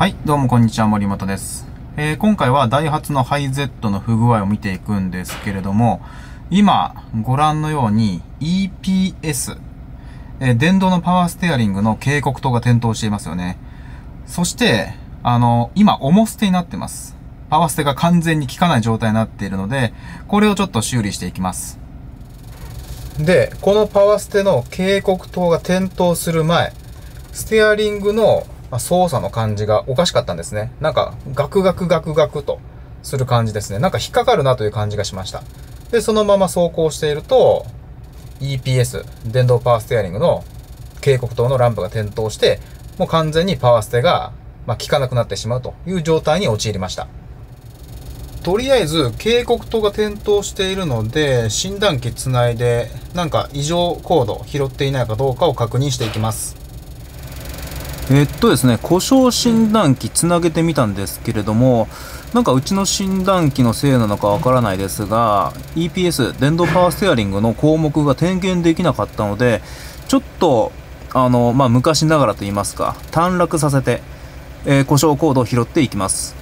はい、どうもこんにちは、森本です。えー、今回はダイハツのハイゼットの不具合を見ていくんですけれども、今ご覧のように EPS、えー、電動のパワーステアリングの警告灯が点灯していますよね。そして、あの、今、重捨てになってます。パワーステが完全に効かない状態になっているので、これをちょっと修理していきます。で、このパワーステの警告灯が点灯する前、ステアリングのまあ、操作の感じがおかしかったんですね。なんか、ガクガクガクガクとする感じですね。なんか引っかかるなという感じがしました。で、そのまま走行していると、EPS、電動パワーステアリングの警告灯のランプが点灯して、もう完全にパワーステが、まあ、効かなくなってしまうという状態に陥りました。とりあえず警告灯が点灯しているので診断機つないでなんか異常コード拾っていないかどうかを確認していきますえっとですね、故障診断機つなげてみたんですけれども、なんかうちの診断機のせいなのかわからないですが、EPS、電動パワーステアリングの項目が点検できなかったので、ちょっと、あの、まあ、昔ながらと言いますか、短絡させて、えー、故障コードを拾っていきます。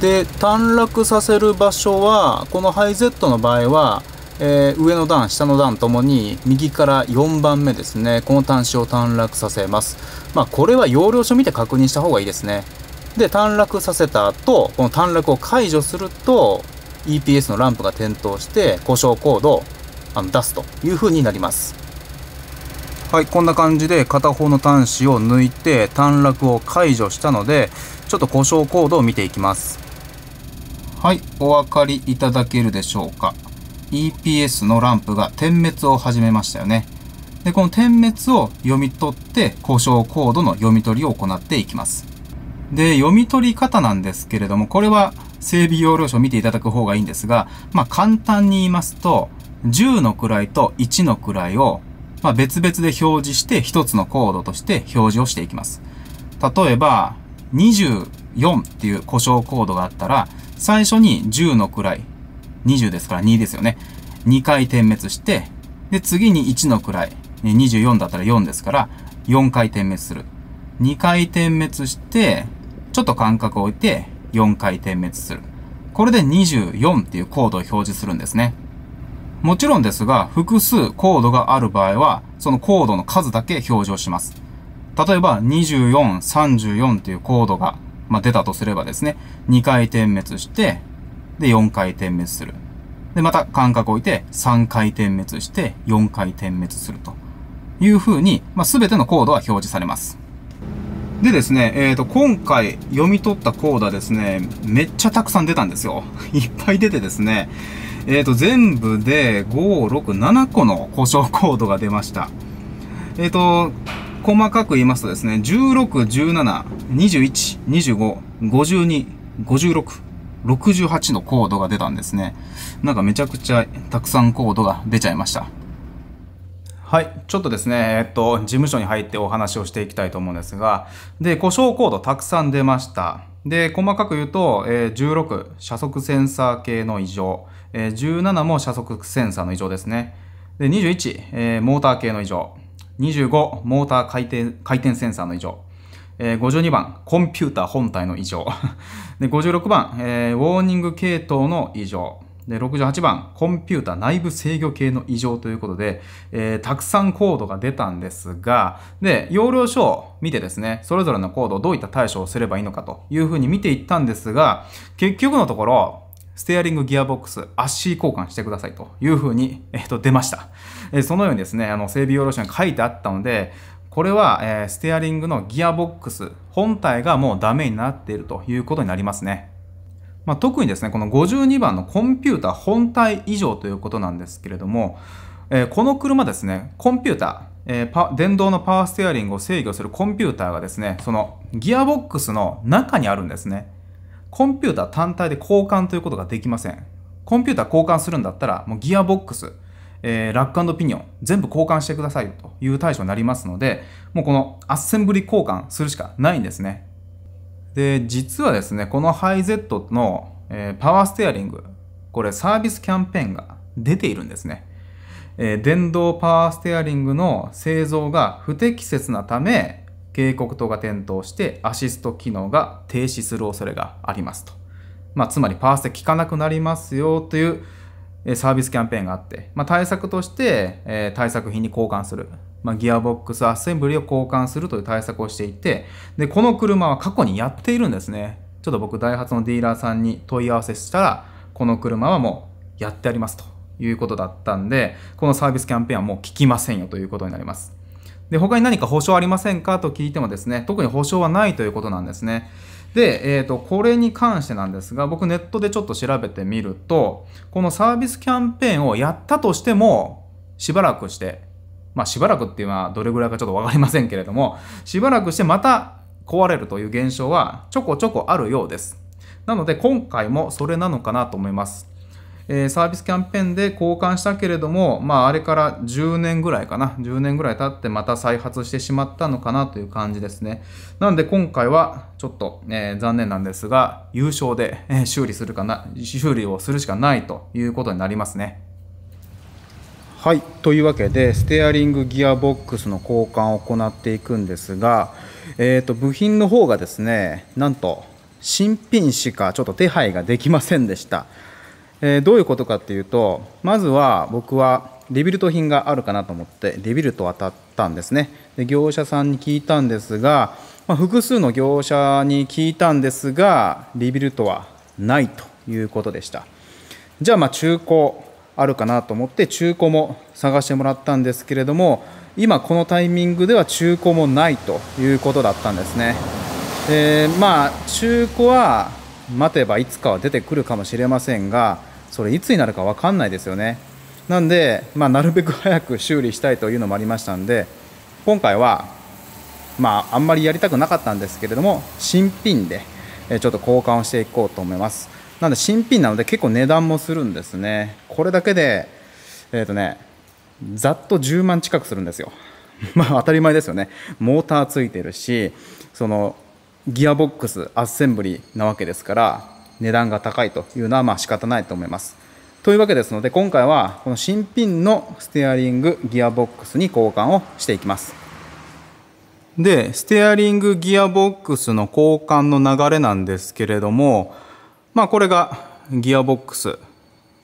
で、短絡させる場所は、このハイゼットの場合は、えー、上の段、下の段ともに右から4番目ですね、この端子を短絡させます。まあ、これは要領書見て確認した方がいいですね。で、短絡させた後、この短絡を解除すると、EPS のランプが点灯して、故障コードをあの出すという風になります。はい、こんな感じで片方の端子を抜いて短絡を解除したので、ちょっと故障コードを見ていきます。はい、お分かりいただけるでしょうか。EPS のランプが点滅を始めましたよね。で、この点滅を読み取って、故障コードの読み取りを行っていきます。で、読み取り方なんですけれども、これは整備要領書を見ていただく方がいいんですが、まあ簡単に言いますと、10の位と1の位を、まあ、別々で表示して1つのコードとして表示をしていきます。例えば、24っていう故障コードがあったら、最初に10の位、20ですから2ですよね。2回点滅して、で、次に1の位。24だったら4ですから、4回点滅する。2回点滅して、ちょっと間隔を置いて、4回点滅する。これで24っていうコードを表示するんですね。もちろんですが、複数コードがある場合は、そのコードの数だけ表示をします。例えば、24、34っていうコードが、まあ、出たとすればですね、2回点滅して、で、4回点滅する。で、また間隔を置いて、3回点滅して、4回点滅するという風に、まあ、べてのコードは表示されます。でですね、えっ、ー、と、今回読み取ったコードはですね、めっちゃたくさん出たんですよ。いっぱい出てですね、えっ、ー、と、全部で5、6、7個の故障コードが出ました。えっ、ー、と、細かく言いますとですね、16、17、21、25、52、56、68のコードが出たんですね。なんかめちゃくちゃたくさんコードが出ちゃいました。はい。ちょっとですね、えっと、事務所に入ってお話をしていきたいと思うんですが、で、故障コードたくさん出ました。で、細かく言うと、えー、16、車速センサー系の異常。えー、17も車速センサーの異常ですね。で、21、えー、モーター系の異常。25、モーター回転、回転センサーの異常。52番、コンピュータ本体の異常。で56番、えー、ウォーニング系統の異常。で68番、コンピュータ内部制御系の異常ということで、えー、たくさんコードが出たんですが、で、要領書を見てですね、それぞれのコードをどういった対処をすればいいのかというふうに見ていったんですが、結局のところ、ステアリング、ギアボックス、アッシー交換してくださいというふうに、えっ、と、出ました。そのようにですね、あの、整備要領書に書いてあったので、これは、えー、ステアリングのギアボックス本体がもうダメになっているということになりますね。まあ、特にですね、この52番のコンピューター本体以上ということなんですけれども、えー、この車ですね、コンピュータ、えー、電動のパワーステアリングを制御するコンピューターがですね、そのギアボックスの中にあるんですね。コンピューター単体で交換ということができません。コンピュータ交換するんだったら、もうギアボックス、えー、ラックピニオン全部交換してくださいよという対処になりますので、もうこのアッセンブリ交換するしかないんですね。で、実はですね、このハイゼットの、えー、パワーステアリング、これサービスキャンペーンが出ているんですね。えー、電動パワーステアリングの製造が不適切なため、警告灯が点灯してアシスト機能が停止する恐れがありますと。まあ、つまりパワーステ効かなくなりますよというサービスキャンペーンがあって、まあ、対策として、えー、対策品に交換する、まあ、ギアボックスアッセンブリを交換するという対策をしていてでこの車は過去にやっているんですねちょっと僕ダイハツのディーラーさんに問い合わせしたらこの車はもうやってありますということだったんでこのサービスキャンペーンはもう効きませんよということになりますで他に何か保証ありませんかと聞いてもですね特に保証はないということなんですねで、えーと、これに関してなんですが僕ネットでちょっと調べてみるとこのサービスキャンペーンをやったとしてもしばらくしてまあしばらくっていうのはどれぐらいかちょっと分かりませんけれどもしばらくしてまた壊れるという現象はちょこちょこあるようですなので今回もそれなのかなと思いますえー、サービスキャンペーンで交換したけれども、まあ、あれから10年ぐらいかな、10年ぐらい経ってまた再発してしまったのかなという感じですね。なんで今回はちょっと、えー、残念なんですが、優勝で、え修理するかな、修理をするしかないということになりますね。はい、というわけでステアリングギアボックスの交換を行っていくんですが、えー、と部品の方がですねなんと新品しかちょっと手配ができませんでしたえー、どういうことかっていうとまずは僕はリビルト品があるかなと思ってリビルト当たったんですねで業者さんに聞いたんですが、まあ、複数の業者に聞いたんですがリビルトはないということでしたじゃあまあ中古あるかなと思って中古も探してもらったんですけれども今このタイミングでは中古もないということだったんですね、えー、まあ中古は待てばいつかは出てくるかもしれませんがそれいつになるか分かんないですよねなんで、まあ、なるべく早く修理したいというのもありましたんで今回は、まあ、あんまりやりたくなかったんですけれども新品でちょっと交換をしていこうと思いますなんで新品なので結構値段もするんですねこれだけでえっ、ー、とねざっと10万近くするんですよ まあ当たり前ですよねモーターついてるしそのギアボックスアッセンブリーなわけですから値段が高いというのはまあ仕方ないと思います。というわけですので今回はこの新品のステアリングギアボックスに交換をしていきます。でステアリングギアボックスの交換の流れなんですけれどもまあこれがギアボックス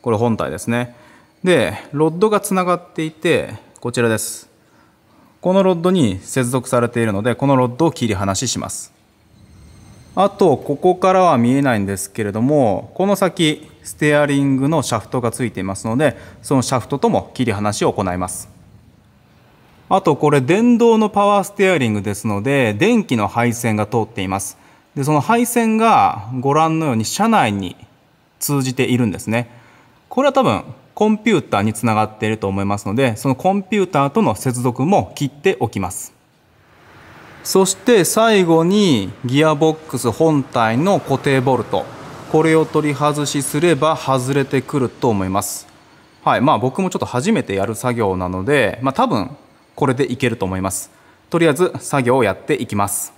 これ本体ですねでロッドがつながっていてこちらですこのロッドに接続されているのでこのロッドを切り離ししますあとここからは見えないんですけれどもこの先ステアリングのシャフトがついていますのでそのシャフトとも切り離しを行いますあとこれ電動のパワーステアリングですので電気の配線が通っていますでその配線がご覧のように車内に通じているんですねこれは多分コンピューターにつながっていると思いますのでそのコンピューターとの接続も切っておきますそして最後にギアボックス本体の固定ボルトこれを取り外しすれば外れてくると思いますはいまあ僕もちょっと初めてやる作業なのでまあ多分これでいけると思いますとりあえず作業をやっていきます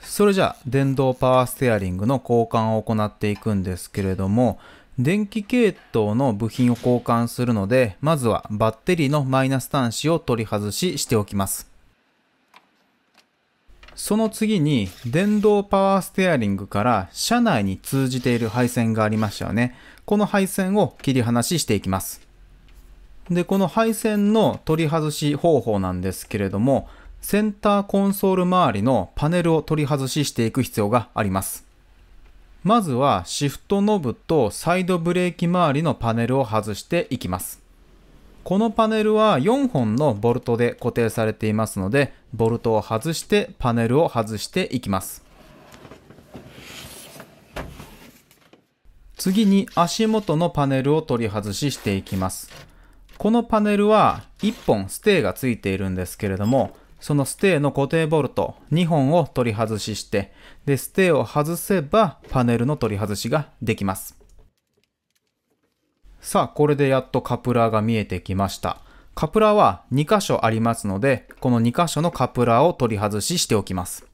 それじゃあ電動パワーステアリングの交換を行っていくんですけれども電気系統の部品を交換するのでまずはバッテリーのマイナス端子を取り外ししておきますその次に電動パワーステアリングから車内に通じている配線がありましたよね。この配線を切り離ししていきます。で、この配線の取り外し方法なんですけれども、センターコンソール周りのパネルを取り外ししていく必要があります。まずはシフトノブとサイドブレーキ周りのパネルを外していきます。このパネルは4本のボルトで固定されていますので、ボルトを外してパネルを外していきます。次に足元のパネルを取り外ししていきます。このパネルは1本ステーがついているんですけれども、そのステーの固定ボルト2本を取り外しして、で、ステーを外せばパネルの取り外しができます。さあ、これでやっとカプラーが見えてきました。カプラーは2箇所ありますので、この2箇所のカプラーを取り外ししておきます。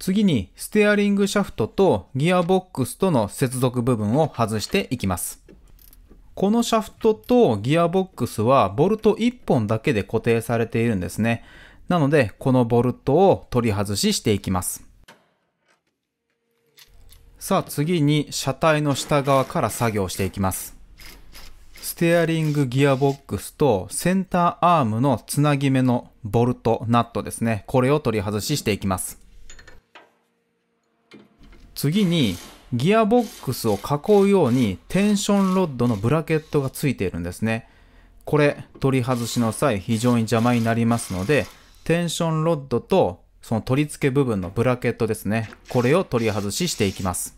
次に、ステアリングシャフトとギアボックスとの接続部分を外していきます。このシャフトとギアボックスはボルト1本だけで固定されているんですね。なので、このボルトを取り外ししていきます。さあ次に車体の下側から作業していきます。ステアリングギアボックスとセンターアームのつなぎ目のボルト、ナットですね。これを取り外ししていきます。次にギアボックスを囲うようにテンションロッドのブラケットがついているんですね。これ取り外しの際非常に邪魔になりますのでテンションロッドとその取り付け部分のブラケットですね。これを取り外ししていきます。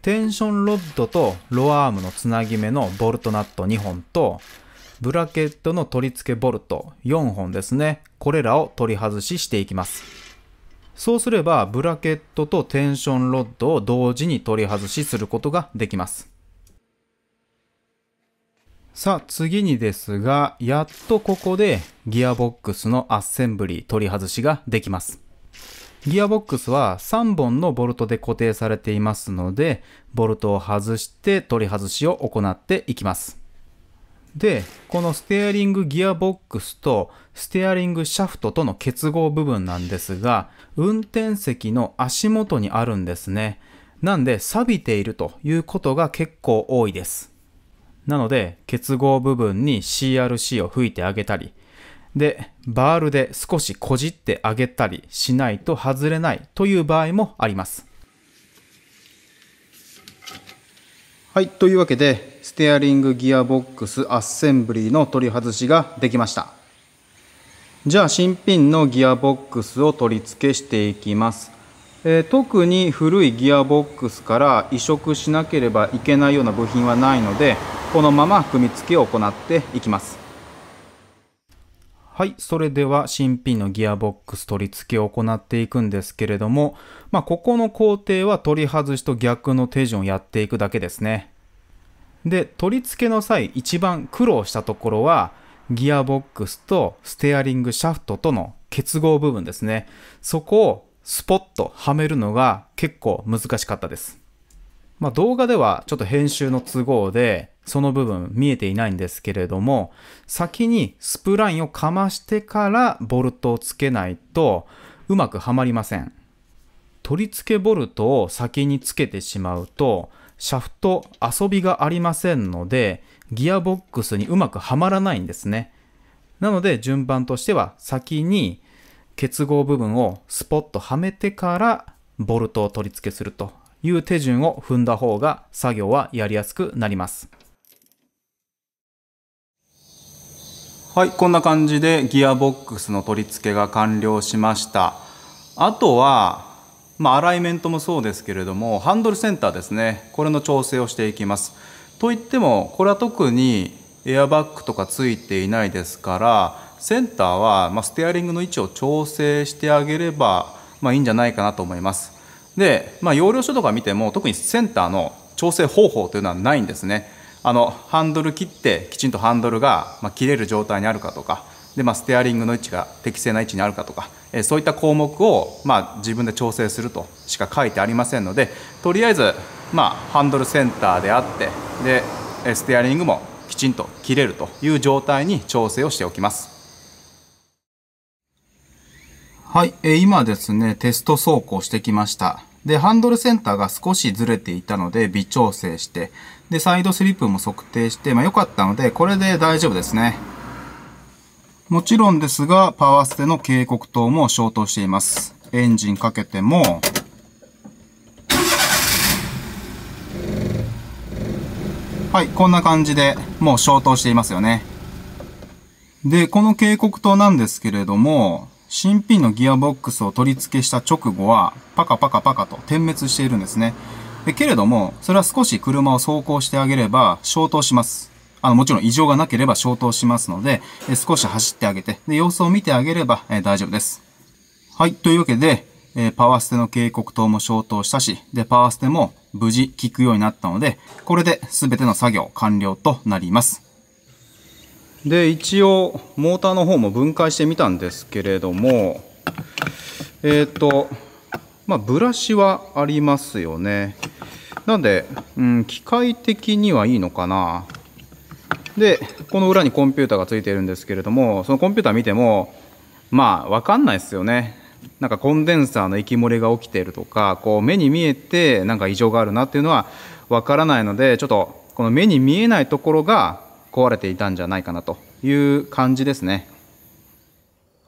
テンションロッドとロアームのつなぎ目のボルトナット2本と、ブラケットの取り付けボルト4本ですね。これらを取り外ししていきます。そうすれば、ブラケットとテンションロッドを同時に取り外しすることができます。さあ次にですが、やっとここでギアボックスのアッセンブリー取り外しができます。ギアボックスは3本のボルトで固定されていますので、ボルトを外して取り外しを行っていきます。で、このステアリングギアボックスとステアリングシャフトとの結合部分なんですが、運転席の足元にあるんですね。なんで錆びているということが結構多いです。なので結合部分に CRC を吹いてあげたりでバールで少しこじってあげたりしないと外れないという場合もあります。はい、というわけでステアリングギアボックスアッセンブリーの取り外しができましたじゃあ新品のギアボックスを取り付けしていきます、えー、特に古いギアボックスから移植しなければいけないような部品はないのでこのまま組み付けを行っていきますはい。それでは新品のギアボックス取り付けを行っていくんですけれども、まあ、ここの工程は取り外しと逆の手順をやっていくだけですね。で、取り付けの際、一番苦労したところは、ギアボックスとステアリングシャフトとの結合部分ですね。そこをスポッとはめるのが結構難しかったです。まあ、動画ではちょっと編集の都合でその部分見えていないんですけれども先にスプラインをかましてからボルトをつけないとうまくはまりません取り付けボルトを先につけてしまうとシャフト遊びがありませんのでギアボックスにうまくはまらないんですねなので順番としては先に結合部分をスポッとはめてからボルトを取り付けするという手順を踏んだ方が作業はやりやすくなります。はい、こんな感じでギアボックスの取り付けが完了しました。あとは、まあ、アライメントもそうですけれども、ハンドルセンターですね、これの調整をしていきます。といっても、これは特にエアバッグとかついていないですから、センターは、まあ、ステアリングの位置を調整してあげれば、まあ、いいんじゃないかなと思います。で、まあ、容量書とか見ても特にセンターの調整方法というのはないんですねあのハンドル切ってきちんとハンドルが、まあ、切れる状態にあるかとかで、まあ、ステアリングの位置が適正な位置にあるかとか、えそういった項目を、まあ、自分で調整するとしか書いてありませんのでとりあえず、まあ、ハンドルセンターであってで、えステアリングもきちんと切れるという状態に調整をしておきます。はい、え今ですね、テスト走行してきました。で、ハンドルセンターが少しずれていたので微調整して、で、サイドスリップも測定して、まあ良かったので、これで大丈夫ですね。もちろんですが、パワーステの警告灯も消灯しています。エンジンかけても、はい、こんな感じで、もう消灯していますよね。で、この警告灯なんですけれども、新品のギアボックスを取り付けした直後は、パカパカパカと点滅しているんですね。でけれども、それは少し車を走行してあげれば消灯します。あの、もちろん異常がなければ消灯しますので、え少し走ってあげて、で、様子を見てあげれば、え大丈夫です。はい、というわけで、えパワーステの警告灯も消灯したし、で、パワーステも無事効くようになったので、これで全ての作業完了となります。で一応モーターの方も分解してみたんですけれどもえっ、ー、とまあ、ブラシはありますよねなんで、うん、機械的にはいいのかなでこの裏にコンピューターがついているんですけれどもそのコンピューター見てもまあ分かんないですよねなんかコンデンサーの液漏れが起きているとかこう目に見えてなんか異常があるなっていうのは分からないのでちょっとこの目に見えないところが壊れていたんじゃないかなという感じですね。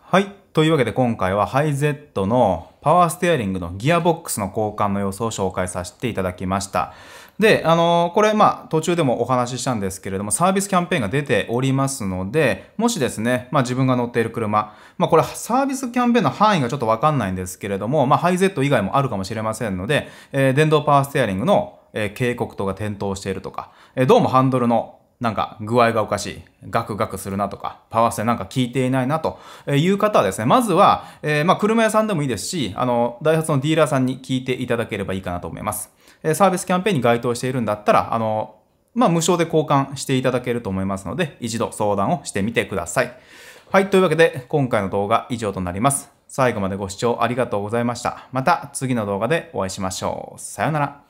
はい。というわけで今回はハイゼットのパワーステアリングのギアボックスの交換の様子を紹介させていただきました。で、あのー、これ、まあ、途中でもお話ししたんですけれども、サービスキャンペーンが出ておりますので、もしですね、まあ、自分が乗っている車、まあ、これ、サービスキャンペーンの範囲がちょっとわかんないんですけれども、まあ、ハイゼット以外もあるかもしれませんので、えー、電動パワーステアリングの、えー、警告灯が点灯しているとか、えー、どうもハンドルのなんか具合がおかしい、ガクガクするなとか、パワーステなんか効いていないなという方はですね、まずは、えー、まあ車屋さんでもいいですし、あの、ダイハツのディーラーさんに聞いていただければいいかなと思います。えサービスキャンペーンに該当しているんだったら、あの、まあ無償で交換していただけると思いますので、一度相談をしてみてください。はい、というわけで今回の動画以上となります。最後までご視聴ありがとうございました。また次の動画でお会いしましょう。さようなら。